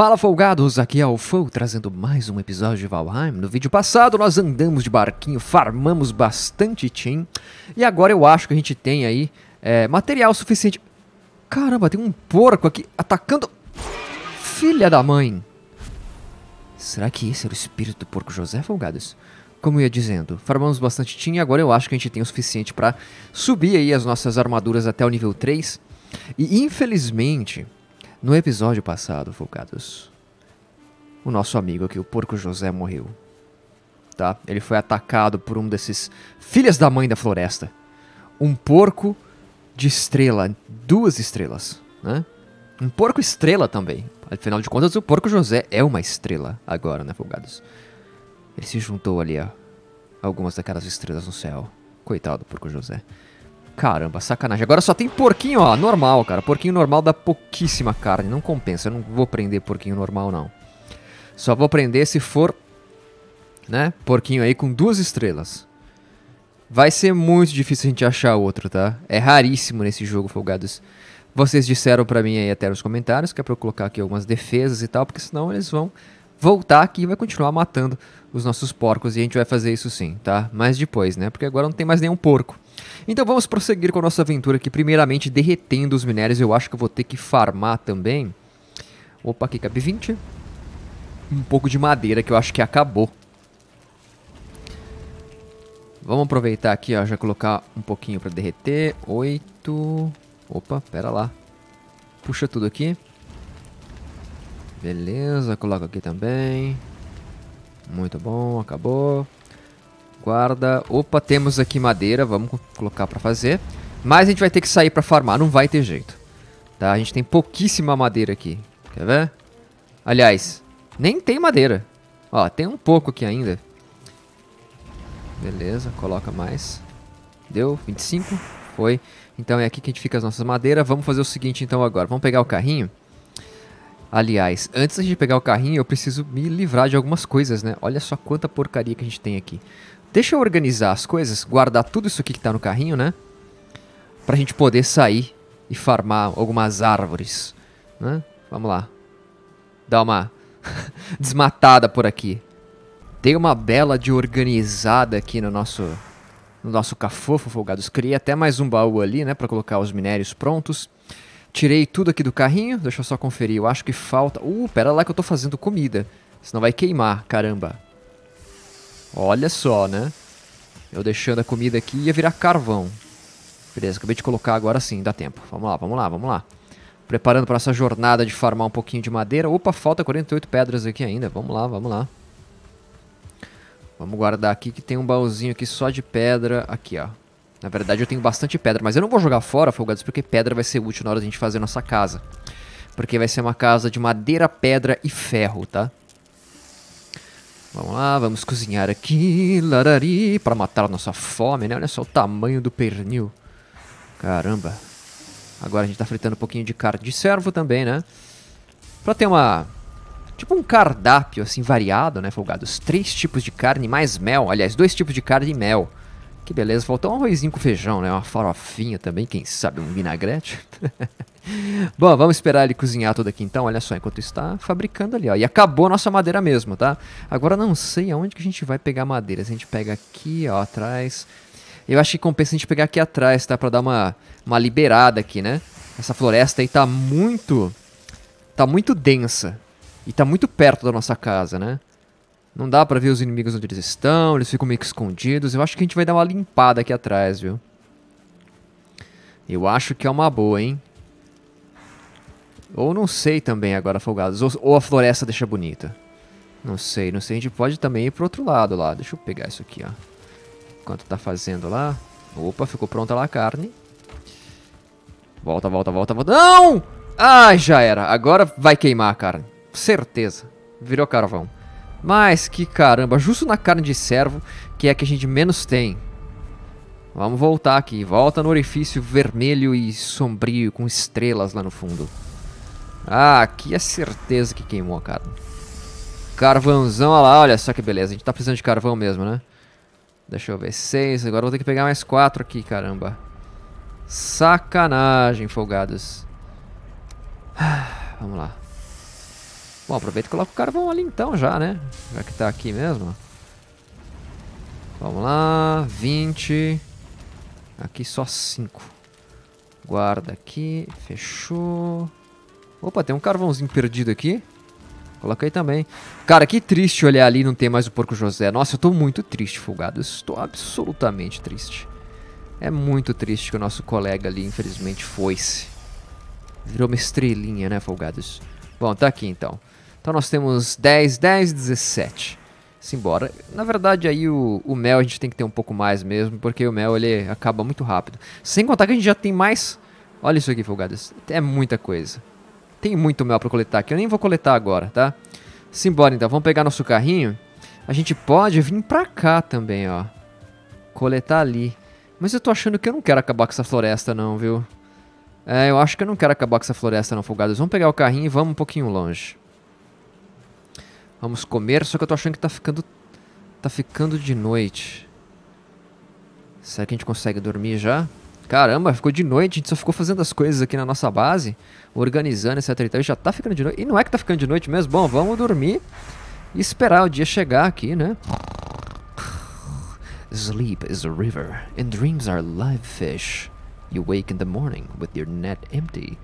Fala folgados, aqui é o Fou trazendo mais um episódio de Valheim. No vídeo passado nós andamos de barquinho, farmamos bastante Tim e agora eu acho que a gente tem aí é, material suficiente. Caramba, tem um porco aqui atacando. Filha da mãe! Será que esse era o espírito do porco José, folgados? Como eu ia dizendo, farmamos bastante Tim e agora eu acho que a gente tem o suficiente para subir aí as nossas armaduras até o nível 3. E infelizmente, no episódio passado, Fulcados, o nosso amigo aqui, o Porco José, morreu. Tá? Ele foi atacado por um desses filhas da mãe da floresta. Um porco de estrela, duas estrelas, né? Um porco estrela também. Afinal de contas, o porco José é uma estrela agora, né, Folgados? Ele se juntou ali a algumas daquelas estrelas no céu. Coitado do porco José. Caramba, sacanagem. Agora só tem porquinho, ó, normal, cara. Porquinho normal dá pouquíssima carne, não compensa. Eu não vou prender porquinho normal, não. Só vou prender se for, né, porquinho aí com duas estrelas. Vai ser muito difícil a gente achar outro, tá? É raríssimo nesse jogo, folgados. Vocês disseram pra mim aí até nos comentários que é pra eu colocar aqui algumas defesas e tal, porque senão eles vão voltar aqui e vai continuar matando os nossos porcos. E a gente vai fazer isso sim, tá? Mas depois, né? Porque agora não tem mais nenhum porco. Então vamos prosseguir com a nossa aventura aqui, primeiramente derretendo os minérios. Eu acho que eu vou ter que farmar também. Opa, aqui cabe 20. Um pouco de madeira que eu acho que acabou. Vamos aproveitar aqui, ó, já colocar um pouquinho para derreter. 8. Opa, pera lá. Puxa tudo aqui. Beleza, coloca aqui também. Muito bom, acabou guarda. Opa, temos aqui madeira, vamos colocar pra fazer. Mas a gente vai ter que sair pra farmar, não vai ter jeito. Tá, a gente tem pouquíssima madeira aqui. Quer ver? Aliás, nem tem madeira. Ó, tem um pouco aqui ainda. Beleza, coloca mais. Deu, 25. Foi. Então é aqui que a gente fica as nossas madeiras. Vamos fazer o seguinte então agora. Vamos pegar o carrinho. Aliás, antes de pegar o carrinho, eu preciso me livrar de algumas coisas, né? Olha só quanta porcaria que a gente tem aqui. Deixa eu organizar as coisas, guardar tudo isso aqui que tá no carrinho, né? Pra gente poder sair e farmar algumas árvores, né? Vamos lá. Dar uma desmatada por aqui. Dei uma bela de organizada aqui no nosso no nosso cafofo folgados. Criei até mais um baú ali, né, para colocar os minérios prontos. Tirei tudo aqui do carrinho, deixa eu só conferir. Eu acho que falta... Uh, pera lá que eu tô fazendo comida. Senão vai queimar, caramba. Olha só, né? Eu deixando a comida aqui ia virar carvão. Beleza, acabei de colocar agora sim, dá tempo. Vamos lá, vamos lá, vamos lá. Preparando para essa jornada de farmar um pouquinho de madeira. Opa, falta 48 pedras aqui ainda. Vamos lá, vamos lá. Vamos guardar aqui que tem um baúzinho aqui só de pedra. Aqui, ó. Na verdade eu tenho bastante pedra, mas eu não vou jogar fora, folgados, porque pedra vai ser útil na hora de a gente fazer nossa casa. Porque vai ser uma casa de madeira, pedra e ferro, tá? Vamos lá, vamos cozinhar aqui, larari, para matar a nossa fome, né? Olha só o tamanho do pernil. Caramba. Agora a gente tá fritando um pouquinho de carne de servo também, né? Pra ter uma... Tipo um cardápio, assim, variado, né, Folgado Os Três tipos de carne mais mel. Aliás, dois tipos de carne e mel. Que beleza, faltou um arrozinho com feijão, né? Uma farofinha também, quem sabe um vinagrete. Bom, vamos esperar ele cozinhar tudo aqui então, olha só, enquanto está fabricando ali, ó. E acabou a nossa madeira mesmo, tá? Agora não sei aonde que a gente vai pegar madeira. Se a gente pega aqui, ó, atrás. Eu acho que compensa a gente pegar aqui atrás, tá? Pra dar uma, uma liberada aqui, né? Essa floresta aí tá muito... Tá muito densa. E tá muito perto da nossa casa, né? Não dá pra ver os inimigos onde eles estão, eles ficam meio que escondidos. Eu acho que a gente vai dar uma limpada aqui atrás, viu? Eu acho que é uma boa, hein? Ou não sei também agora, folgados. Ou, ou a floresta deixa bonita. Não sei, não sei. A gente pode também ir pro outro lado lá. Deixa eu pegar isso aqui, ó. Enquanto tá fazendo lá. Opa, ficou pronta lá a carne. Volta, volta, volta, volta. Não! Ai, ah, já era. Agora vai queimar a carne. Certeza. Virou carvão. Mas que caramba, justo na carne de servo, que é a que a gente menos tem. Vamos voltar aqui. Volta no orifício vermelho e sombrio, com estrelas lá no fundo. Ah, aqui é certeza que queimou a carne. Carvãozão, olha lá, olha só que beleza. A gente tá precisando de carvão mesmo, né? Deixa eu ver, seis. Agora vou ter que pegar mais quatro aqui, caramba. Sacanagem, folgados. Vamos lá. Bom, aproveita e coloca o carvão ali então já, né? Já que tá aqui mesmo. Vamos lá, 20. Aqui só 5. Guarda aqui, fechou. Opa, tem um carvãozinho perdido aqui. Coloquei também. Cara, que triste olhar ali e não ter mais o Porco José. Nossa, eu tô muito triste, Fulgado. estou absolutamente triste. É muito triste que o nosso colega ali, infelizmente, foi-se. Virou uma estrelinha, né, Folgados? Bom, tá aqui então. Então nós temos 10, 10 e 17. Simbora. Na verdade, aí o, o, mel a gente tem que ter um pouco mais mesmo, porque o mel ele acaba muito rápido. Sem contar que a gente já tem mais... Olha isso aqui, folgados. É muita coisa. Tem muito mel pra coletar aqui. Eu nem vou coletar agora, tá? Simbora então. Vamos pegar nosso carrinho. A gente pode vir pra cá também, ó. Coletar ali. Mas eu tô achando que eu não quero acabar com essa floresta não, viu? É, eu acho que eu não quero acabar com essa floresta não, folgados. Vamos pegar o carrinho e vamos um pouquinho longe. Vamos comer, só que eu tô achando que tá ficando... Tá ficando de noite. Será que a gente consegue dormir já? Caramba, ficou de noite, a gente só ficou fazendo as coisas aqui na nossa base, organizando, etc Então já tá ficando de noite. E não é que tá ficando de noite mesmo? Bom, vamos dormir e esperar o dia chegar aqui, né? Sleep is a river, and dreams are live fish. You wake in the morning with your net empty.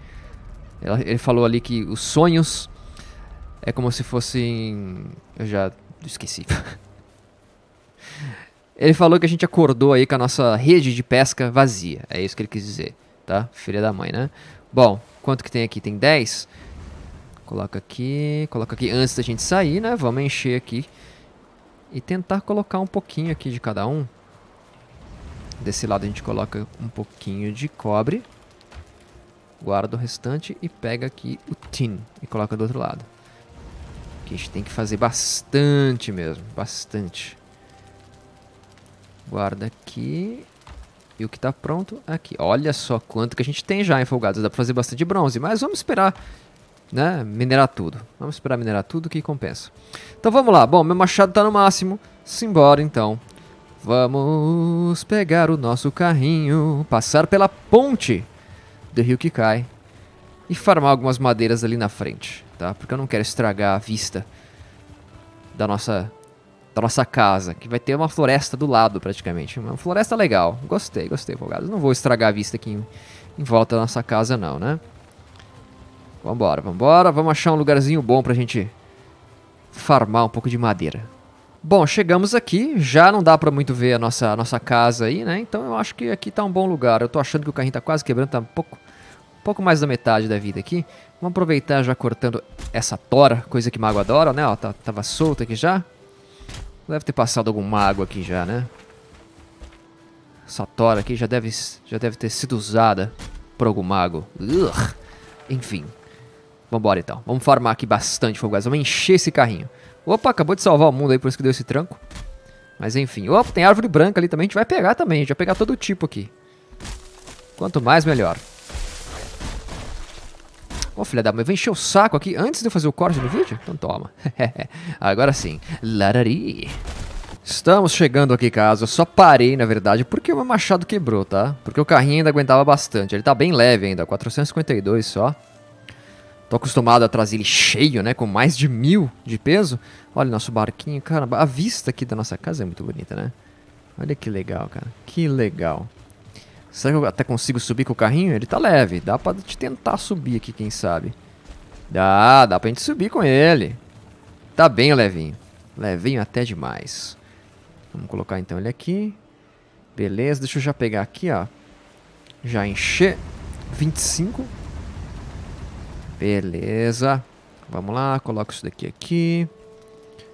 Ele falou ali que os sonhos é como se fossem. Eu já esqueci. ele falou que a gente acordou aí com a nossa rede de pesca vazia. É isso que ele quis dizer, tá? Filha da mãe, né? Bom, quanto que tem aqui? Tem 10? Coloca aqui, coloca aqui antes da gente sair, né? Vamos encher aqui e tentar colocar um pouquinho aqui de cada um. Desse lado a gente coloca um pouquinho de cobre. Guarda o restante e pega aqui o tin e coloca do outro lado. Que a gente tem que fazer bastante mesmo. Bastante. Guarda aqui. E o que tá pronto aqui. Olha só quanto que a gente tem já, em folgados. Dá pra fazer bastante bronze. Mas vamos esperar né, minerar tudo. Vamos esperar minerar tudo que compensa. Então vamos lá. Bom, meu machado tá no máximo. Simbora então. Vamos pegar o nosso carrinho, passar pela ponte do rio que cai e farmar algumas madeiras ali na frente tá? Porque eu não quero estragar a vista da nossa da nossa casa, que vai ter uma floresta do lado praticamente. Uma floresta legal. Gostei, gostei, folgados. Não vou estragar a vista aqui em, em volta da nossa casa não, né? Vambora, vambora. Vamos achar um lugarzinho bom pra gente farmar um pouco de madeira. Bom, chegamos aqui, já não dá pra muito ver a nossa, a nossa casa aí, né? Então eu acho que aqui tá um bom lugar. Eu tô achando que o carrinho tá quase quebrando, tá um pouco, um pouco mais da metade da vida aqui. Vamos aproveitar já cortando essa tora, coisa que mago adora, né? Ó, tá, tava solta aqui já. Deve ter passado algum mago aqui já, né? Essa tora aqui já deve, já deve ter sido usada por algum mago. Urgh. Enfim. Vambora então. Vamos farmar aqui bastante fogo gás. Vamos encher esse carrinho. Opa, acabou de salvar o mundo aí, por isso que deu esse tranco. Mas enfim. Opa, tem árvore branca ali também. A gente vai pegar também. A gente vai pegar todo tipo aqui. Quanto mais, melhor. Ô oh, filha da mãe, vem encher o saco aqui antes de eu fazer o corte no vídeo? Então toma. Agora sim. Larari. Estamos chegando aqui, caso. Eu só parei, na verdade, porque o meu machado quebrou, tá? Porque o carrinho ainda aguentava bastante. Ele tá bem leve ainda, 452 só. Tô acostumado a trazer ele cheio, né? Com mais de mil de peso. Olha o nosso barquinho, cara. A vista aqui da nossa casa é muito bonita, né? Olha que legal, cara. Que legal. Será que eu até consigo subir com o carrinho? Ele tá leve. Dá pra te tentar subir aqui, quem sabe. Dá, dá pra gente subir com ele. Tá bem levinho. Levinho até demais. Vamos colocar então ele aqui. Beleza, deixa eu já pegar aqui, ó. Já encher. 25. Beleza. Vamos lá, coloco isso daqui aqui.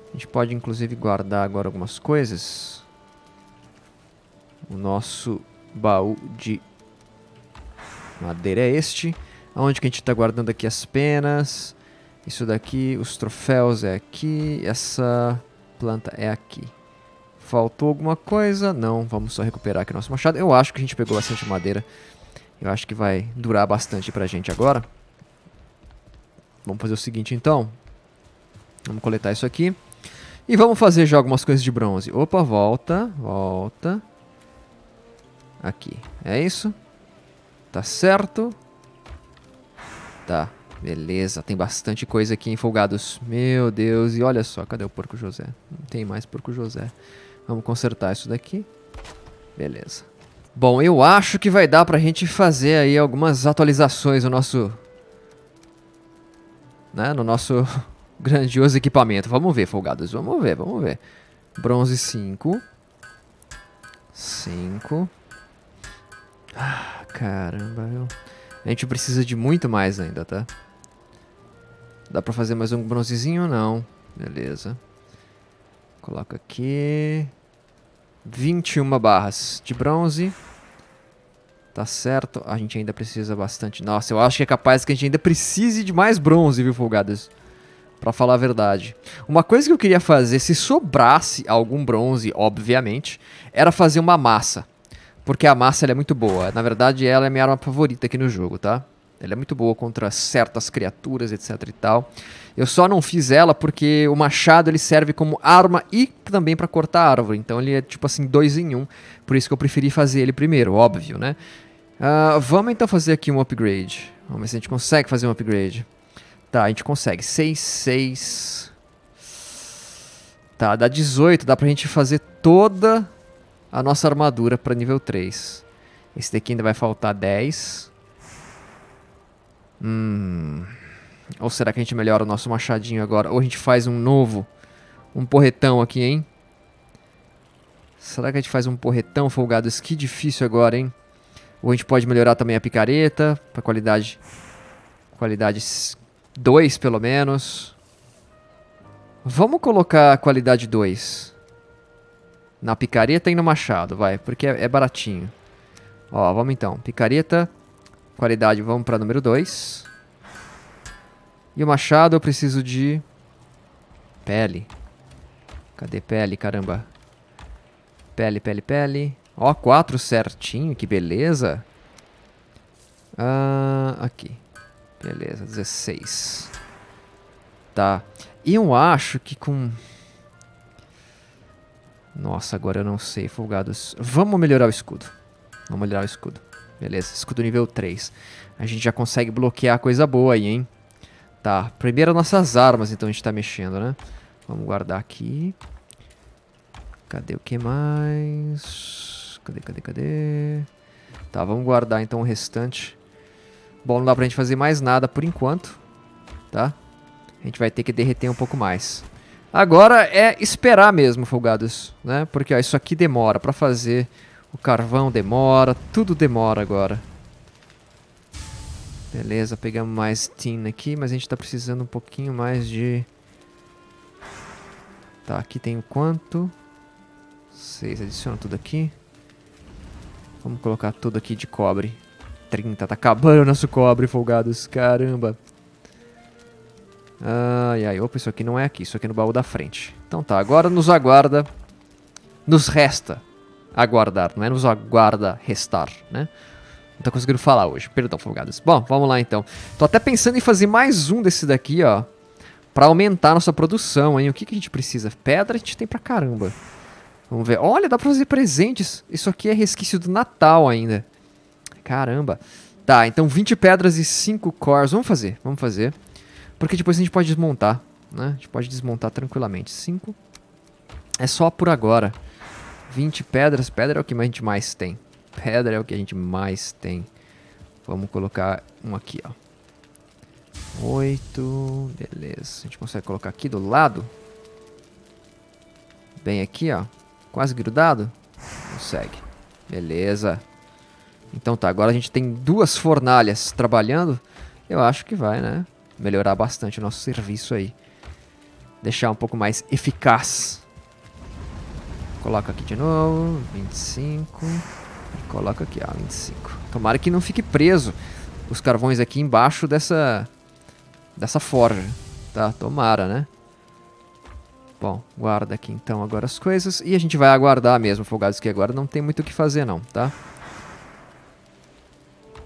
A gente pode, inclusive, guardar agora algumas coisas. O nosso baú de madeira é este. Aonde que a gente está guardando aqui as penas. Isso daqui, os troféus é aqui. Essa planta é aqui. Faltou alguma coisa? Não, vamos só recuperar aqui o nosso machado. Eu acho que a gente pegou bastante madeira. Eu acho que vai durar bastante pra gente agora. Vamos fazer o seguinte então. Vamos coletar isso aqui. E vamos fazer já algumas coisas de bronze. Opa, volta, volta aqui. É isso? Tá certo? Tá, beleza. Tem bastante coisa aqui, em folgados. Meu Deus, e olha só, cadê o porco José? Não tem mais porco José. Vamos consertar isso daqui. Beleza. Bom, eu acho que vai dar pra gente fazer aí algumas atualizações no nosso... Né, no nosso grandioso equipamento. Vamos ver, folgados, vamos ver, vamos ver. Bronze 5. 5. Ah, caramba, A gente precisa de muito mais ainda, tá? Dá pra fazer mais um bronzezinho ou não? Beleza. Coloca aqui... 21 barras de bronze. Tá certo. A gente ainda precisa bastante. Nossa, eu acho que é capaz que a gente ainda precise de mais bronze, viu, Folgadas? Pra falar a verdade. Uma coisa que eu queria fazer, se sobrasse algum bronze, obviamente, era fazer uma massa. Porque a massa é muito boa. Na verdade, ela é minha arma favorita aqui no jogo, tá? Ela é muito boa contra certas criaturas, etc e tal. Eu só não fiz ela porque o machado ele serve como arma e também para cortar árvore. Então ele é tipo assim dois em um. Por isso que eu preferi fazer ele primeiro, óbvio, né? Uh, vamos então fazer aqui um upgrade. Vamos ver se a gente consegue fazer um upgrade. Tá, a gente consegue. 6, 6... Tá, dá 18. Dá pra gente fazer toda a nossa armadura para nível 3. Esse daqui ainda vai faltar 10. Hum. Ou será que a gente melhora o nosso machadinho agora? Ou a gente faz um novo, um porretão aqui, hein? Será que a gente faz um porretão folgado? Isso que difícil agora, hein? Ou a gente pode melhorar também a picareta para qualidade qualidade 2 pelo menos. Vamos colocar a qualidade 2. Na picareta e no machado, vai, porque é, é baratinho. Ó, vamos então. Picareta, qualidade, vamos pra número 2. E o machado eu preciso de... Pele. Cadê pele, caramba? Pele, pele, pele. Ó, 4 certinho, que beleza. Ah, aqui. Beleza, 16. Tá. E eu acho que com... Nossa, agora eu não sei, folgados. Vamos melhorar o escudo. Vamos melhorar o escudo. Beleza, escudo nível 3. A gente já consegue bloquear coisa boa aí, hein? Tá, primeiro nossas armas, então a gente tá mexendo, né? Vamos guardar aqui. Cadê o que mais? Cadê, cadê, cadê? Tá, vamos guardar então o restante. Bom, não dá pra gente fazer mais nada por enquanto, tá? A gente vai ter que derreter um pouco mais. Agora é esperar mesmo, folgados, né? Porque ó, isso aqui demora para fazer, o carvão demora, tudo demora agora. Beleza, pegamos mais tin aqui, mas a gente tá precisando um pouquinho mais de... Tá, aqui tem o quanto? 6, adiciona tudo aqui. Vamos colocar tudo aqui de cobre. 30, tá acabando o nosso cobre, folgados, caramba. Ai, ai, opa, isso aqui não é aqui, isso aqui é no baú da frente. Então tá, agora nos aguarda, nos resta aguardar, não é nos aguarda restar, né? Não tá conseguindo falar hoje, perdão, folgados. Bom, vamos lá então. Tô até pensando em fazer mais um desse daqui, ó, pra aumentar nossa produção, hein? O que, que a gente precisa? Pedra a gente tem pra caramba. Vamos ver. Olha, dá pra fazer presentes. Isso aqui é resquício do Natal ainda. Caramba. Tá, então 20 pedras e 5 cores. Vamos fazer, vamos fazer. Porque depois a gente pode desmontar, né? A gente pode desmontar tranquilamente. 5. É só por agora. 20 pedras. Pedra é o que a gente mais tem. Pedra é o que a gente mais tem. Vamos colocar um aqui, ó. 8, beleza. A gente consegue colocar aqui do lado. Bem aqui, ó. Quase grudado. Consegue. Beleza. Então tá, agora a gente tem duas fornalhas trabalhando. Eu acho que vai, né? melhorar bastante o nosso serviço aí. Deixar um pouco mais eficaz. Coloca aqui de novo, 25. E coloca aqui, ó, 25. Tomara que não fique preso os carvões aqui embaixo dessa, dessa forja. Tá, tomara, né? Bom, guarda aqui então agora as coisas. E a gente vai aguardar mesmo, folgados, que agora não tem muito o que fazer não, tá?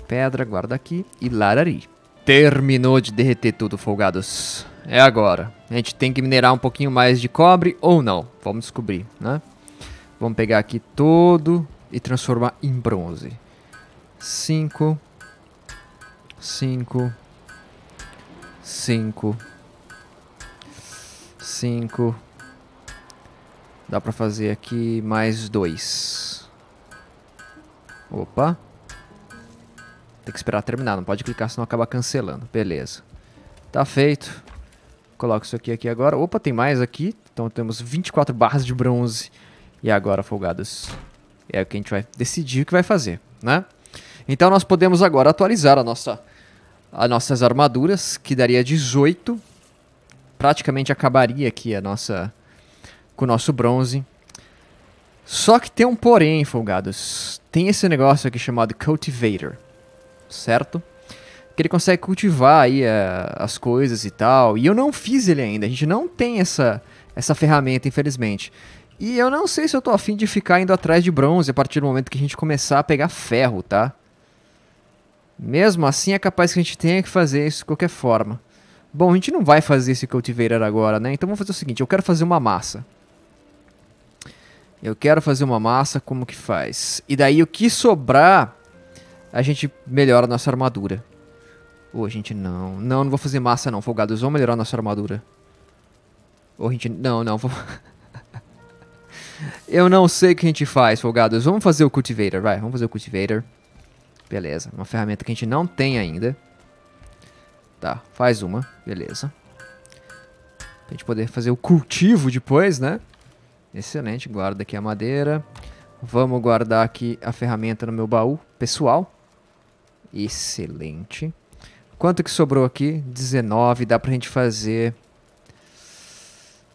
Pedra, guarda aqui. E larari. Terminou de derreter tudo, folgados. É agora. A gente tem que minerar um pouquinho mais de cobre ou não. Vamos descobrir, né? Vamos pegar aqui todo e transformar em bronze. 5, 5, 5, 5. Dá pra fazer aqui mais dois. Opa. Tem que esperar terminar, não pode clicar senão acaba cancelando. Beleza. Tá feito. Coloco isso aqui, aqui agora. Opa, tem mais aqui. Então temos 24 barras de bronze. E agora, folgados, é o que a gente vai decidir o que vai fazer, né? Então nós podemos agora atualizar a nossa, as nossas armaduras, que daria 18. Praticamente acabaria aqui a nossa, com o nosso bronze. Só que tem um porém, folgados. Tem esse negócio aqui chamado Cultivator certo? Que ele consegue cultivar aí a, eh, as coisas e tal. E eu não fiz ele ainda, a gente não tem essa, essa ferramenta, infelizmente. E eu não sei se eu tô afim de ficar indo atrás de bronze a partir do momento que a gente começar a pegar ferro, tá? Mesmo assim, é capaz que a gente tenha que fazer isso de qualquer forma. Bom, a gente não vai fazer esse cultivator agora, né? Então vamos fazer o seguinte, eu quero fazer uma massa. Eu quero fazer uma massa, como que faz? E daí o que sobrar a gente melhora a nossa armadura. Ou oh, a gente não. Não, não vou fazer massa não, folgados. Vamos melhorar a nossa armadura. Ou oh, a gente... Não, não. Vou... Eu não sei o que a gente faz, folgados. Vamos fazer o cultivator, vai. Vamos fazer o cultivator. Beleza. Uma ferramenta que a gente não tem ainda. Tá, faz uma. Beleza. Pra gente poder fazer o cultivo depois, né? Excelente. Guarda aqui a madeira. Vamos guardar aqui a ferramenta no meu baú pessoal. Excelente. Quanto que sobrou aqui? 19. Dá pra gente fazer...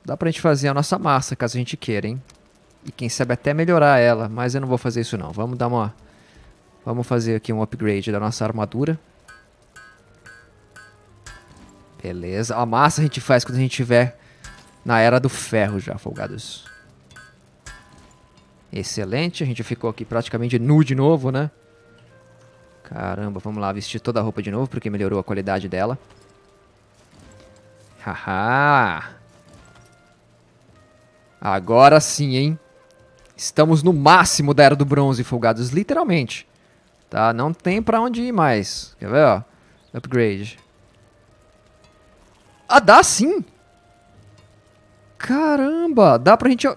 Dá pra gente fazer a nossa massa, caso a gente queira, hein? E quem sabe até melhorar ela, mas eu não vou fazer isso não. Vamos dar uma... Vamos fazer aqui um upgrade da nossa armadura. Beleza. A massa a gente faz quando a gente tiver na era do ferro já, folgados. Excelente. A gente ficou aqui praticamente nu de novo, né? Caramba, vamos lá, vestir toda a roupa de novo, porque melhorou a qualidade dela. Haha! Agora sim, hein? Estamos no máximo da Era do Bronze, folgados, literalmente. Tá? Não tem pra onde ir mais. Quer ver, ó? Upgrade. Ah, dá sim! Caramba! Dá pra gente...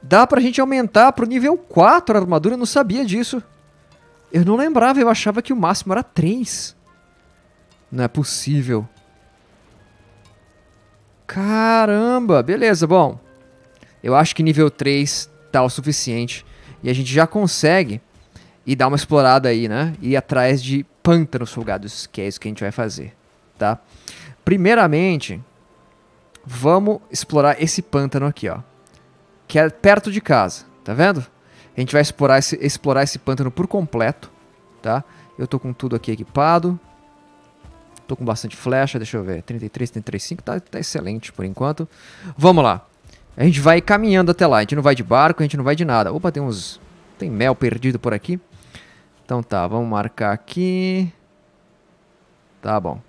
Dá pra gente aumentar pro nível 4 a armadura, eu não sabia disso. Eu não lembrava, eu achava que o máximo era 3. Não é possível. Caramba, beleza, bom. Eu acho que nível 3 tá o suficiente. E a gente já consegue e dar uma explorada aí, né? E ir atrás de pântanos folgados, que é isso que a gente vai fazer, tá? Primeiramente, vamos explorar esse pântano aqui, ó. Que é perto de casa, tá vendo? A gente vai explorar esse, explorar esse pântano por completo, tá? Eu tô com tudo aqui equipado. Tô com bastante flecha, deixa eu ver. 33, 35, tá, tá excelente por enquanto. Vamos lá. A gente vai caminhando até lá. A gente não vai de barco, a gente não vai de nada. Opa, tem uns... Tem mel perdido por aqui. Então tá, vamos marcar aqui. Tá bom.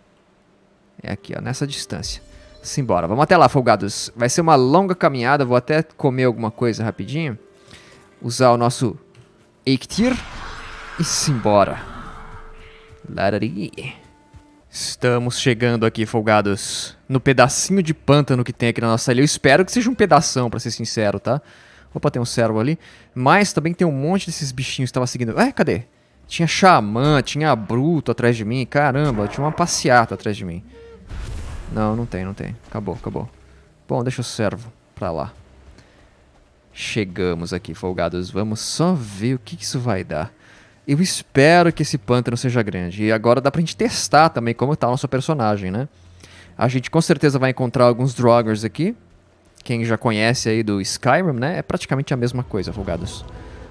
É aqui, ó, nessa distância. Simbora. Vamos até lá, folgados. Vai ser uma longa caminhada. Vou até comer alguma coisa rapidinho usar o nosso Eiktir e simbora. Larari. Estamos chegando aqui, folgados, no pedacinho de pântano que tem aqui na nossa ilha. Eu espero que seja um pedação, pra ser sincero, tá? Opa, tem um servo ali. Mas também tem um monte desses bichinhos que tava seguindo. É, cadê? Tinha xamã, tinha bruto atrás de mim. Caramba, tinha uma passeata atrás de mim. Não, não tem, não tem. Acabou, acabou. Bom, deixa o servo pra lá. Chegamos aqui, folgados. Vamos só ver o que isso vai dar. Eu espero que esse pântano seja grande. E agora dá pra gente testar também como tá o nosso personagem, né? A gente com certeza vai encontrar alguns drogers aqui. Quem já conhece aí do Skyrim, né? É praticamente a mesma coisa, folgados.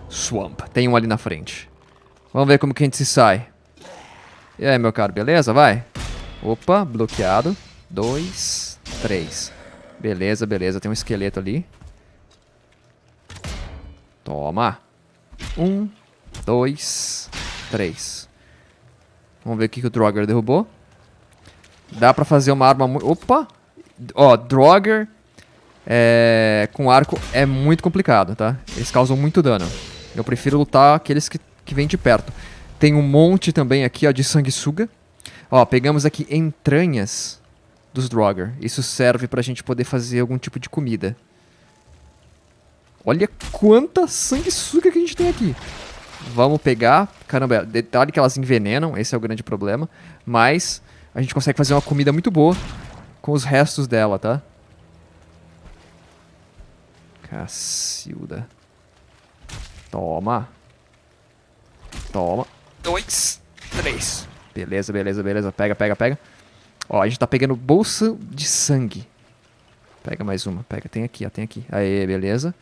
Swamp. Tem um ali na frente. Vamos ver como que a gente se sai. E aí, meu caro, beleza? Vai. Opa, bloqueado. Dois, três. Beleza, beleza. Tem um esqueleto ali. Toma. Um, dois, três. Vamos ver o que, que o droger derrubou. Dá pra fazer uma arma muito... Opa! Ó, droger é... com arco é muito complicado, tá? Eles causam muito dano. Eu prefiro lutar aqueles que, que vêm de perto. Tem um monte também aqui, ó, de sanguessuga. Ó, pegamos aqui entranhas dos droger Isso serve pra gente poder fazer algum tipo de comida. Olha quanta sanguessuga que a gente tem aqui. Vamos pegar. Caramba, detalhe que elas envenenam, esse é o grande problema. Mas a gente consegue fazer uma comida muito boa com os restos dela, tá? Cacilda. Toma. Toma. Dois. Três. Beleza, beleza, beleza. Pega, pega, pega. Ó, a gente tá pegando bolsa de sangue. Pega mais uma. Pega, tem aqui, ó, tem aqui. Aê, beleza.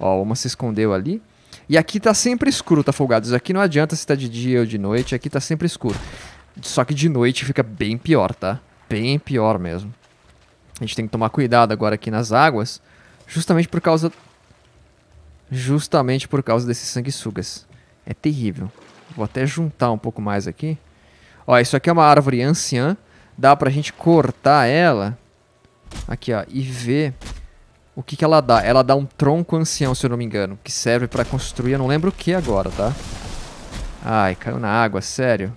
Ó, uma se escondeu ali. E aqui tá sempre escuro, tá, folgados? Aqui não adianta se tá de dia ou de noite, aqui tá sempre escuro. Só que de noite fica bem pior, tá? Bem pior mesmo. A gente tem que tomar cuidado agora aqui nas águas, justamente por causa... Justamente por causa desses sanguessugas. É terrível. Vou até juntar um pouco mais aqui. Ó, isso aqui é uma árvore anciã. Dá pra gente cortar ela. Aqui, ó. E ver o que, que ela dá? Ela dá um tronco ancião, se eu não me engano, que serve pra construir, eu não lembro o que agora, tá? Ai, caiu na água, sério.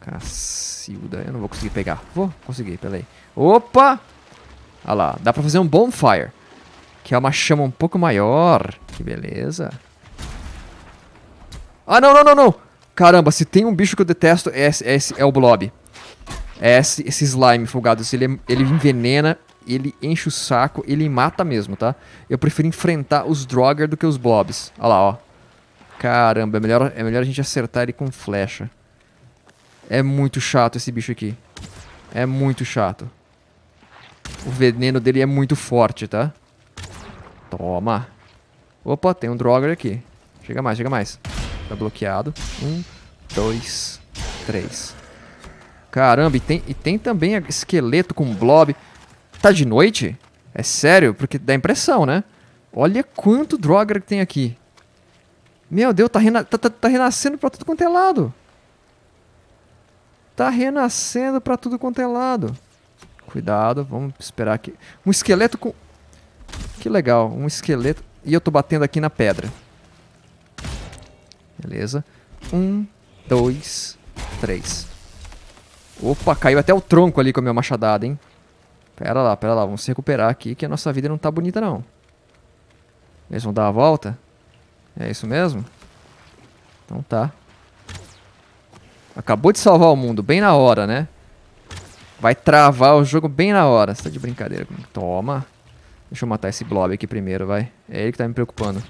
Cacilda, eu não vou conseguir pegar. Vou, consegui, peraí. Opa! Olha lá, dá pra fazer um bonfire. Que é uma chama um pouco maior. Que beleza. Ah, não, não, não, não! Caramba, se tem um bicho que eu detesto, é, esse, é, é o Blob. É esse, esse slime folgado. Ele, ele envenena ele enche o saco, ele mata mesmo, tá? Eu prefiro enfrentar os Drogger do que os Blobs. Olha lá, ó. Caramba, é melhor, é melhor a gente acertar ele com flecha. É muito chato esse bicho aqui. É muito chato. O veneno dele é muito forte, tá? Toma. Opa, tem um Drogger aqui. Chega mais, chega mais. Tá bloqueado. Um, dois, três. Caramba, e tem, e tem também esqueleto com blob. Tá de noite? É sério? Porque dá impressão, né? Olha quanto droga que tem aqui. Meu Deus, tá, rena tá, tá, tá renascendo pra tudo quanto é lado. Tá renascendo pra tudo quanto é lado. Cuidado, vamos esperar aqui. Um esqueleto com... Que legal, um esqueleto. E eu tô batendo aqui na pedra. Beleza. Um, dois, três. Opa, caiu até o tronco ali com a minha machadada, hein? Pera lá, pera lá, vamos se recuperar aqui que a nossa vida não tá bonita não. Eles vão dar a volta? É isso mesmo? Então tá. Acabou de salvar o mundo, bem na hora, né? Vai travar o jogo bem na hora. Você tá de brincadeira comigo. Toma. Deixa eu matar esse blob aqui primeiro, vai. É ele que tá me preocupando.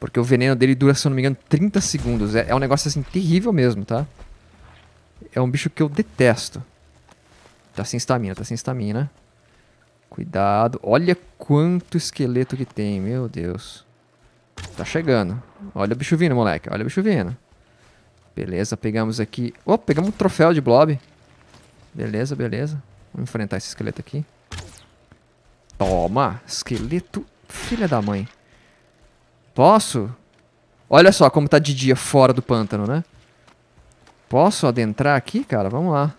Porque o veneno dele dura, se eu não me engano, 30 segundos. É, é um negócio assim terrível mesmo, tá? É um bicho que eu detesto. Tá sem estamina, tá sem estamina. Cuidado. Olha quanto esqueleto que tem, meu Deus. Tá chegando. Olha o bicho vindo, moleque. Olha o bicho vindo. Beleza, pegamos aqui... Oh, pegamos um troféu de blob. Beleza, beleza. Vamos enfrentar esse esqueleto aqui. Toma! Esqueleto filha da mãe. Posso? Olha só como tá de dia fora do pântano, né? Posso adentrar aqui, cara? Vamos lá.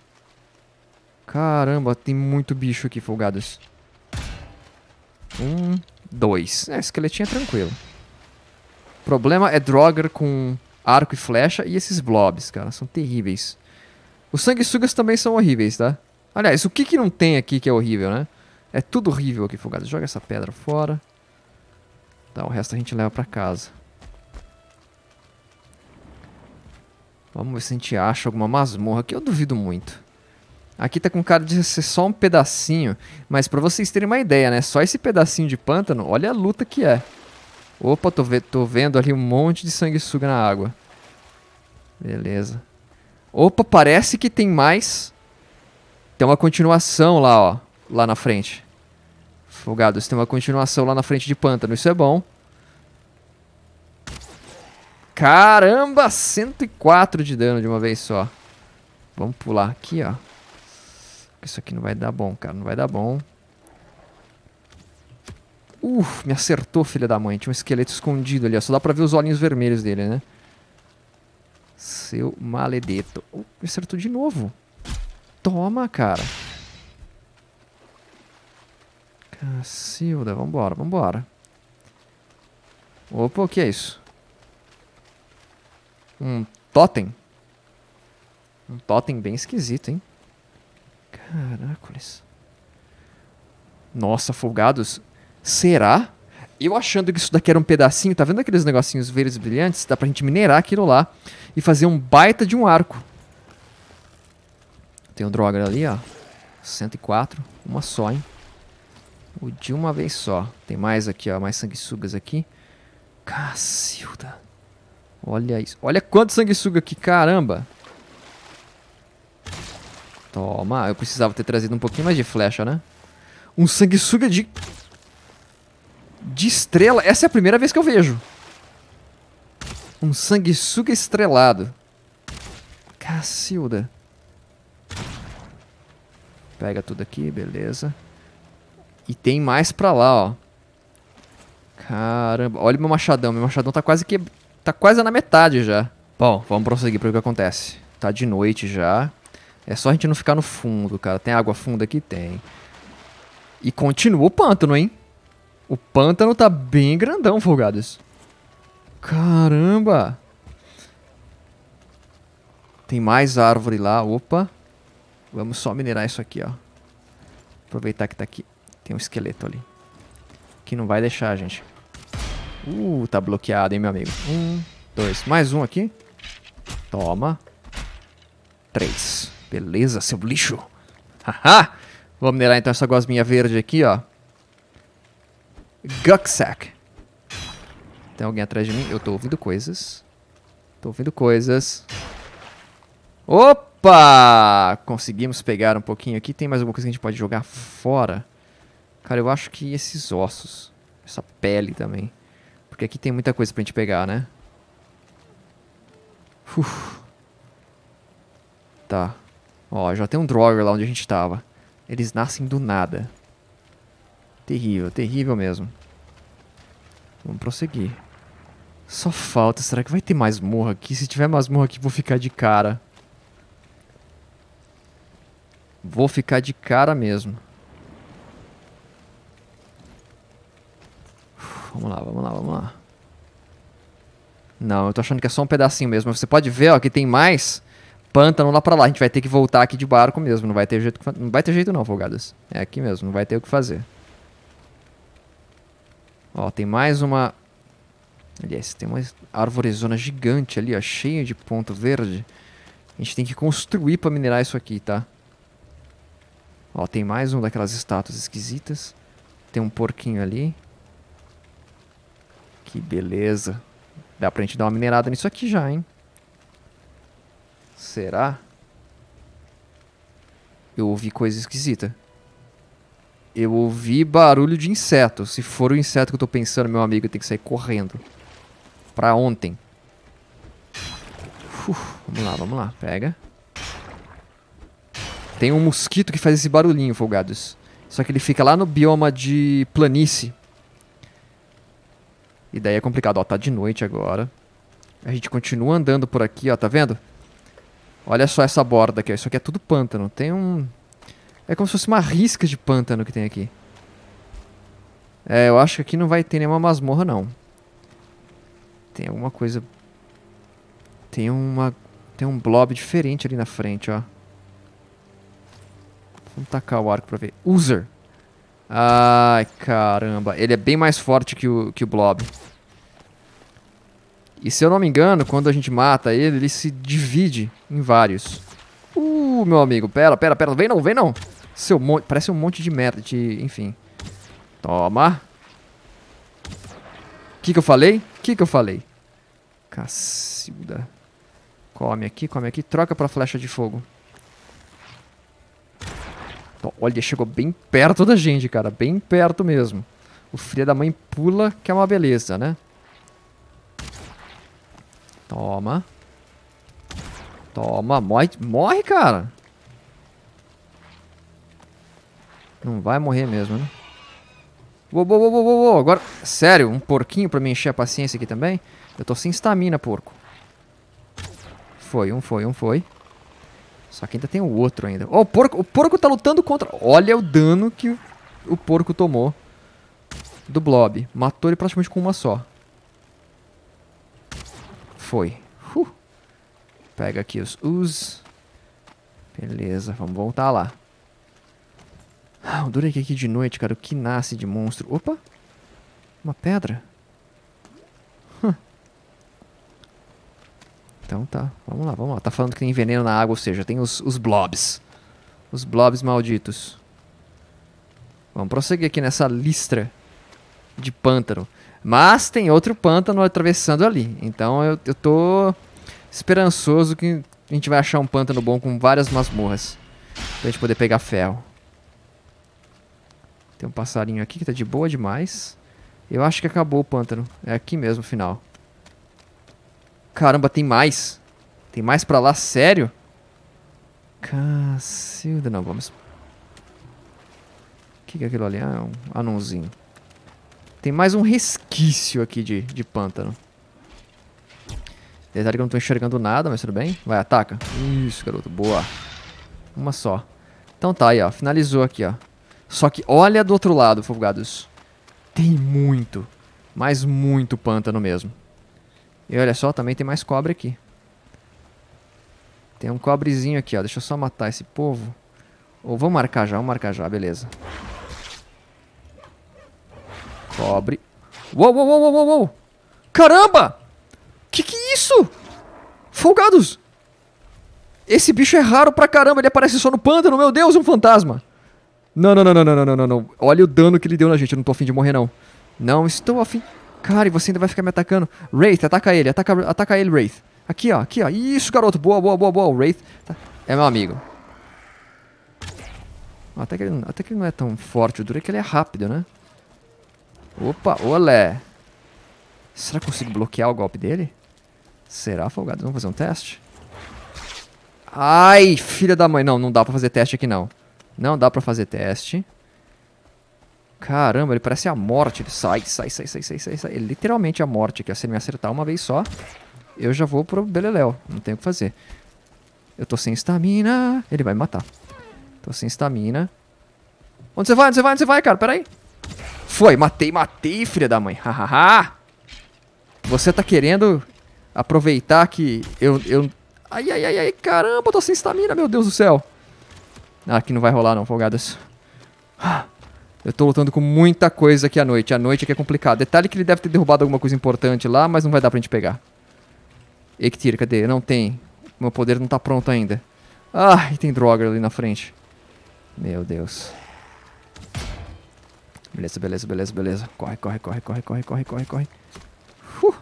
Caramba, tem muito bicho aqui, folgados. Um, dois. É, esqueletinho é tranquilo. O problema é Drogar com arco e flecha e esses blobs, cara. São terríveis. Os sanguessugas também são horríveis, tá? Aliás, o que, que não tem aqui que é horrível, né? É tudo horrível aqui, folgados. Joga essa pedra fora. Tá, o resto a gente leva pra casa. Vamos ver se a gente acha alguma masmorra aqui. Eu duvido muito. Aqui tá com cara de ser só um pedacinho, mas para vocês terem uma ideia, né? Só esse pedacinho de pântano, olha a luta que é. Opa, tô, ve tô vendo ali um monte de sanguessuga na água. Beleza. Opa, parece que tem mais. Tem uma continuação lá, ó. Lá na frente. Fogados, tem uma continuação lá na frente de pântano. Isso é bom. Caramba, 104 de dano de uma vez só. Vamos pular aqui, ó. Isso aqui não vai dar bom, cara. Não vai dar bom. Uf, me acertou, filha da mãe. Tinha um esqueleto escondido ali, ó. Só dá pra ver os olhinhos vermelhos dele, né? Seu maledeto. Uh, me acertou de novo. Toma, cara. Cacilda, vambora, vambora. Opa, o que é isso? Um totem? Um totem bem esquisito, hein? Caracoles. Nossa, folgados. Será? Eu achando que isso daqui era um pedacinho, tá vendo aqueles negocinhos verdes brilhantes? Dá pra gente minerar aquilo lá e fazer um baita de um arco. Tem um droga ali, ó. 104. Uma só, hein? O de uma vez só. Tem mais aqui, ó. Mais sanguessugas aqui. Cacilda. Olha isso. Olha quanto sanguessuga aqui, caramba. Toma. Eu precisava ter trazido um pouquinho mais de flecha, né? Um sanguessuga de... De estrela. Essa é a primeira vez que eu vejo. Um sanguessuga estrelado. Cacilda. Pega tudo aqui, beleza. E tem mais pra lá, ó. Caramba. Olha meu machadão. Meu machadão tá quase que... Tá quase na metade já. Bom, vamos prosseguir pra ver o que acontece. Tá de noite já. É só a gente não ficar no fundo, cara. Tem água funda aqui? Tem. E continua o pântano, hein? O pântano tá bem grandão, folgados. Caramba! Tem mais árvore lá. Opa. Vamos só minerar isso aqui, ó. Aproveitar que tá aqui. Tem um esqueleto ali. Que não vai deixar, gente. Uh, tá bloqueado, hein, meu amigo. Um, dois. Mais um aqui. Toma. Três. Beleza, seu lixo. Haha! Vou minerar então essa gosminha verde aqui, ó. Gucksack. Tem alguém atrás de mim? Eu tô ouvindo coisas. Tô ouvindo coisas. Opa! Conseguimos pegar um pouquinho aqui. Tem mais alguma coisa que a gente pode jogar fora? Cara, eu acho que esses ossos. Essa pele também. Porque aqui tem muita coisa pra gente pegar, né? Uf. Tá. Ó, já tem um droger lá onde a gente estava. Eles nascem do nada. Terrível, terrível mesmo. Vamos prosseguir. Só falta. Será que vai ter mais morra aqui? Se tiver mais morra aqui, vou ficar de cara. Vou ficar de cara mesmo. Uf, vamos lá, vamos lá, vamos lá. Não, eu tô achando que é só um pedacinho mesmo. Você pode ver, ó, que tem mais pântano lá para lá. A gente vai ter que voltar aqui de barco mesmo. Não vai ter jeito, não vai ter jeito não, folgadas. É aqui mesmo, não vai ter o que fazer. Ó, tem mais uma... Aliás, tem uma árvorezona gigante ali, ó, cheia de ponto verde. A gente tem que construir para minerar isso aqui, tá? Ó, tem mais uma daquelas estátuas esquisitas. Tem um porquinho ali. Que beleza. Dá pra gente dar uma minerada nisso aqui já, hein? Será? Eu ouvi coisa esquisita. Eu ouvi barulho de inseto. Se for o inseto que eu tô pensando, meu amigo, eu tenho que sair correndo. Pra ontem. Uf, vamos lá, vamos lá. Pega. Tem um mosquito que faz esse barulhinho, folgados. Só que ele fica lá no bioma de planície. E daí é complicado. Ó, tá de noite agora. A gente continua andando por aqui, ó. Tá vendo? Olha só essa borda aqui. Isso aqui é tudo pântano. Tem um... É como se fosse uma risca de pântano que tem aqui. É, eu acho que aqui não vai ter nenhuma masmorra, não. Tem alguma coisa... Tem uma... Tem um blob diferente ali na frente, ó. Vamos tacar o arco pra ver. User! Ai, caramba. Ele é bem mais forte que o, que o blob. E se eu não me engano, quando a gente mata ele, ele se divide em vários. Uh, meu amigo, pera, pera, pera. Vem não, vem não. Seu monte... Parece um monte de merda, de... Enfim. Toma. O que que eu falei? O que que eu falei? Cacilda. Come aqui, come aqui. Troca pra flecha de fogo. olha, chegou bem perto da gente, cara. Bem perto mesmo. O frio da mãe pula, que é uma beleza, né? Toma. Toma, morre, morre, cara. Não vai morrer mesmo, né? Uou, uou, uou, uou, uou. Agora, sério, um porquinho pra me encher a paciência aqui também? Eu tô sem estamina, porco. Foi, um foi, um foi. Só que ainda tem o outro ainda. Oh, o porco, o porco tá lutando contra... Olha o dano que o porco tomou do blob. Matou ele praticamente com uma só foi. Uh. Pega aqui os us. Beleza, vamos voltar lá. Ah, o aqui de noite, cara, o que nasce de monstro. Opa! Uma pedra? Então tá, vamos lá, vamos lá. Tá falando que tem veneno na água, ou seja, tem os, os blobs. Os blobs malditos. Vamos prosseguir aqui nessa listra de pântano. Mas tem outro pântano atravessando ali. Então eu, eu tô esperançoso que a gente vai achar um pântano bom com várias masmorras. Pra gente poder pegar ferro. Tem um passarinho aqui que tá de boa demais. Eu acho que acabou o pântano. É aqui mesmo o final. Caramba, tem mais. Tem mais pra lá, sério? Cacilda, não, vamos... O que, é aquilo ali? Ah, é um anãozinho. Tem mais um resquício aqui de, de pântano. Apesar que eu não tô enxergando nada, mas tudo bem. Vai, ataca. Isso, garoto. Boa. Uma só. Então tá aí, ó. Finalizou aqui, ó. Só que olha do outro lado, folgados. Tem muito. Mas muito pântano mesmo. E olha só, também tem mais cobre aqui. Tem um cobrezinho aqui, ó. Deixa eu só matar esse povo. Ou vamos marcar já, vamos marcar já, beleza. Cobre. Uou, uou, uou, uou, uou. Caramba! Que que é isso? Folgados! Esse bicho é raro pra caramba, ele aparece só no pântano, meu Deus, um fantasma. Não, não, não, não, não, não, não, não. Olha o dano que ele deu na gente, eu não tô afim de morrer, não. Não estou afim... Cara, e você ainda vai ficar me atacando. Wraith, ataca ele, ataca, ataca ele, Wraith. Aqui, ó, aqui, ó. Isso, garoto, boa, boa, boa, boa. O Wraith tá... é meu amigo. Até que, ele, até que ele não é tão forte, o duro é ele é rápido, né? Opa, olé. Será que eu consigo bloquear o golpe dele? Será, folgado? Vamos fazer um teste? Ai, filha da mãe. Não, não dá pra fazer teste aqui, não. Não dá pra fazer teste. Caramba, ele parece a morte. sai, sai, sai, sai, sai, sai, sai. Ele, é literalmente a morte aqui. É se ele me acertar uma vez só, eu já vou pro beleléu. Não tem o que fazer. Eu tô sem estamina. Ele vai me matar. Tô sem estamina. Onde você vai? Onde você vai? Onde você vai, cara? Pera aí. Foi, matei, matei, filha da mãe. Hahaha. Você tá querendo aproveitar que eu, eu... Ai, ai, ai, ai, caramba, eu tô sem estamina, meu Deus do céu. Ah, aqui não vai rolar não, folgadas. Eu tô lutando com muita coisa aqui à noite. A noite aqui é complicado. Detalhe que ele deve ter derrubado alguma coisa importante lá, mas não vai dar pra gente pegar. Ektir, cadê? Não tem. Meu poder não tá pronto ainda. Ah, e tem droga ali na frente. Meu Deus. Beleza, beleza, beleza, beleza. Corre, corre, corre, corre, corre, corre, corre, corre. Uh!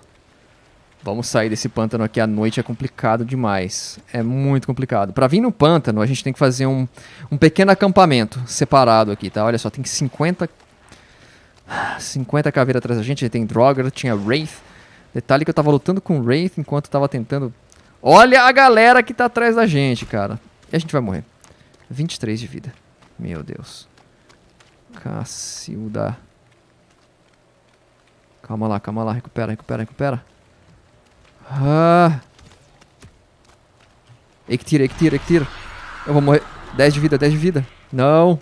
Vamos sair desse pântano aqui. A noite é complicado demais. É muito complicado. Para vir no pântano, a gente tem que fazer um, um pequeno acampamento separado aqui, tá? Olha só, tem 50... 50 caveiras atrás da gente. Tem droga, tinha Wraith. Detalhe que eu tava lutando com Wraith enquanto tava tentando... Olha a galera que tá atrás da gente, cara. E a gente vai morrer. 23 de vida. Meu Deus. Cacilda. Calma lá, calma lá. Recupera, recupera, recupera. Ah. É Ektir, é Ektir, é Ektir. Eu vou morrer. 10 de vida, 10 de vida. Não.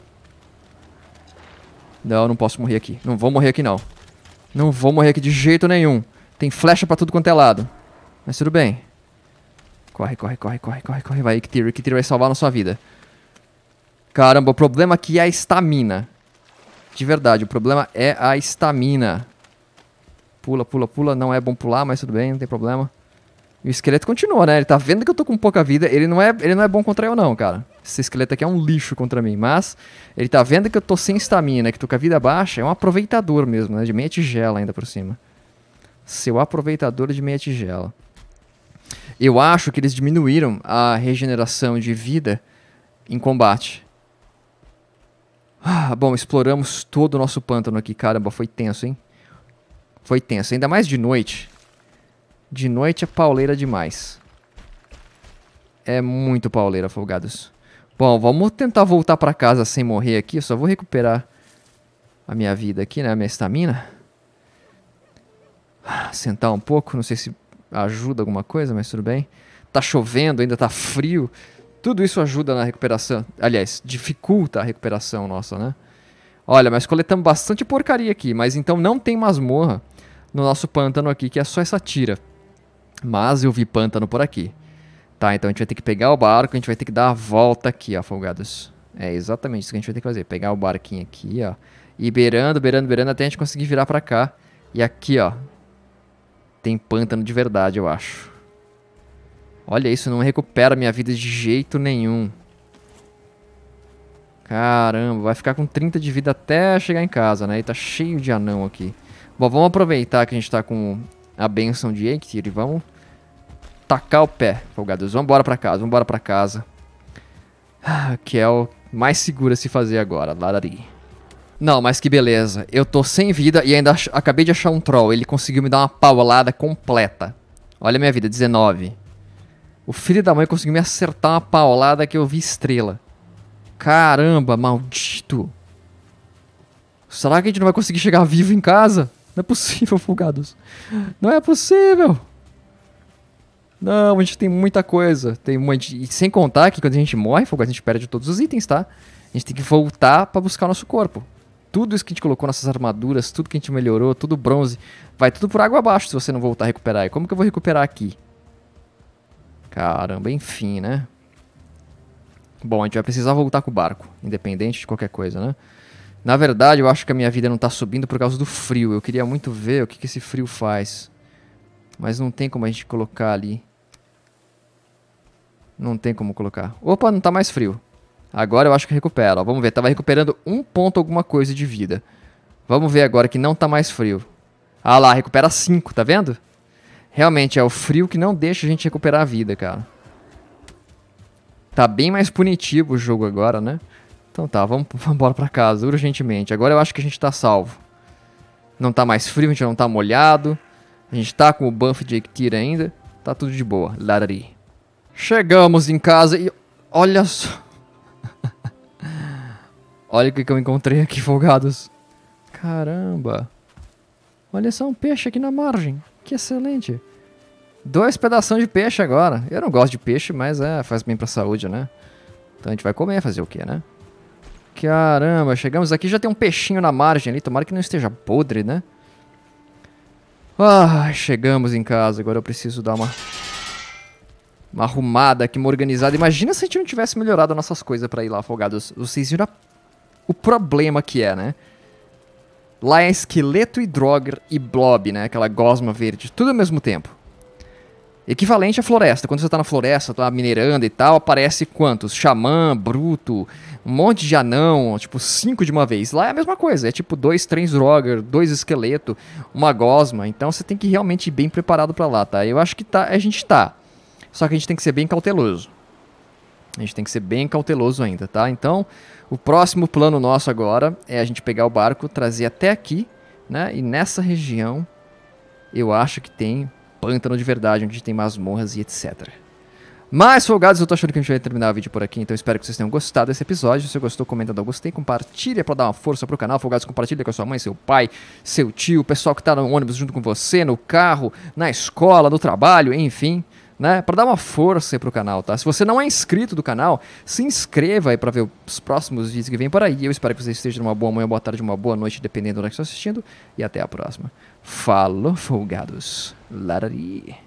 Não, não posso morrer aqui. Não vou morrer aqui, não. Não vou morrer aqui de jeito nenhum. Tem flecha pra tudo quanto é lado. Mas tudo bem. Corre, corre, corre, corre, corre, corre. Vai, Ektir. Ektir vai salvar a sua vida. Caramba, o problema aqui é a estamina de verdade. O problema é a estamina. Pula, pula, pula. Não é bom pular, mas tudo bem, não tem problema. E o esqueleto continua, né? Ele tá vendo que eu tô com pouca vida. Ele não é, ele não é bom contra eu, não, cara. Esse esqueleto aqui é um lixo contra mim. Mas ele tá vendo que eu tô sem estamina, que tô com a vida baixa. É um aproveitador mesmo, né? De meia tigela ainda por cima. Seu aproveitador de meia tigela. Eu acho que eles diminuíram a regeneração de vida em combate. Ah, bom, exploramos todo o nosso pântano aqui. Caramba, foi tenso, hein? Foi tenso. Ainda mais de noite. De noite é pauleira demais. É muito pauleira, folgados. Bom, vamos tentar voltar pra casa sem morrer aqui. Eu só vou recuperar a minha vida aqui, né? A minha estamina. Ah, sentar um pouco. Não sei se ajuda alguma coisa, mas tudo bem. Tá chovendo, ainda tá frio. Tudo isso ajuda na recuperação. Aliás, dificulta a recuperação nossa, né? Olha, mas coletamos bastante porcaria aqui, mas então não tem masmorra no nosso pântano aqui, que é só essa tira. Mas eu vi pântano por aqui. Tá, então a gente vai ter que pegar o barco, a gente vai ter que dar a volta aqui, ó, folgados. É exatamente isso que a gente vai ter que fazer. Pegar o barquinho aqui, ó. E beirando, beirando, beirando, até a gente conseguir virar pra cá. E aqui, ó. Tem pântano de verdade, eu acho. Olha, isso não recupera minha vida de jeito nenhum. Caramba, vai ficar com 30 de vida até chegar em casa, né? E tá cheio de anão aqui. Bom, vamos aproveitar que a gente tá com a benção de Enktir e vamos tacar o pé, folgados. Vamos embora pra casa, vamos embora pra casa. Ah, que é o mais seguro a se fazer agora, larari. Não, mas que beleza. Eu tô sem vida e ainda acabei de achar um troll. Ele conseguiu me dar uma paulada completa. Olha a minha vida, 19. O filho da mãe conseguiu me acertar uma paulada que eu vi estrela. Caramba, maldito. Será que a gente não vai conseguir chegar vivo em casa? Não é possível, Fulgados. Não é possível. Não, a gente tem muita coisa. Tem muita... e sem contar que quando a gente morre, Fulgados, a gente perde todos os itens, tá? A gente tem que voltar para buscar o nosso corpo. Tudo isso que a gente colocou, nossas armaduras, tudo que a gente melhorou, tudo bronze, vai tudo por água abaixo se você não voltar a recuperar. E como que eu vou recuperar aqui? Caramba, enfim, né? Bom, a gente vai precisar voltar com o barco, independente de qualquer coisa, né? Na verdade, eu acho que a minha vida não tá subindo por causa do frio. Eu queria muito ver o que, que esse frio faz. Mas não tem como a gente colocar ali. Não tem como colocar. Opa, não tá mais frio. Agora eu acho que recupera. Ó, vamos ver, tava recuperando um ponto alguma coisa de vida. Vamos ver agora que não tá mais frio. Ah lá, recupera 5, tá vendo? Realmente, é o frio que não deixa a gente recuperar a vida, cara. Tá bem mais punitivo o jogo agora, né? Então tá, vamos, vamos embora pra casa, urgentemente. Agora eu acho que a gente tá salvo. Não tá mais frio, a gente não tá molhado. A gente tá com o buff de Ictira ainda. Tá tudo de boa. Larari. Chegamos em casa e... Olha só... Olha o que, que eu encontrei aqui, folgados. Caramba. Olha só um peixe aqui na margem. Que excelente. Dois pedaços de peixe agora. Eu não gosto de peixe, mas é, faz bem pra saúde, né? Então a gente vai comer, fazer o quê, né? Caramba, chegamos aqui, já tem um peixinho na margem ali. Tomara que não esteja podre, né? Ah, chegamos em casa. Agora eu preciso dar uma... Uma arrumada aqui, uma organizada. Imagina se a gente não tivesse melhorado nossas coisas pra ir lá, afogados. Vocês viram a... o problema que é, né? Lá é esqueleto e droger e blob, né? Aquela gosma verde, tudo ao mesmo tempo. Equivalente à floresta. Quando você tá na floresta, tá minerando e tal, aparece quantos? Xamã, bruto, um monte de anão, tipo cinco de uma vez. Lá é a mesma coisa, é tipo dois trens droger, dois esqueleto, uma gosma. Então você tem que realmente ir bem preparado para lá, tá? Eu acho que tá, a gente tá. Só que a gente tem que ser bem cauteloso. A gente tem que ser bem cauteloso ainda, tá? Então, o próximo plano nosso agora é a gente pegar o barco, trazer até aqui, né? E nessa região eu acho que tem pântano de verdade, onde tem masmorras e etc. Mas, folgados, eu tô achando que a gente vai terminar o vídeo por aqui, então espero que vocês tenham gostado desse episódio. Se gostou, comenta, dá um gostei, compartilha pra dar uma força pro canal. Folgados, compartilha com a sua mãe, seu pai, seu tio, o pessoal que tá no ônibus junto com você, no carro, na escola, no trabalho, enfim né? Para dar uma força aí pro canal, tá? Se você não é inscrito do canal, se inscreva aí para ver os próximos vídeos que vêm por aí. Eu espero que você esteja numa boa manhã, boa tarde, uma boa noite, dependendo do que você está assistindo. E até a próxima. Falou, folgados. Larari.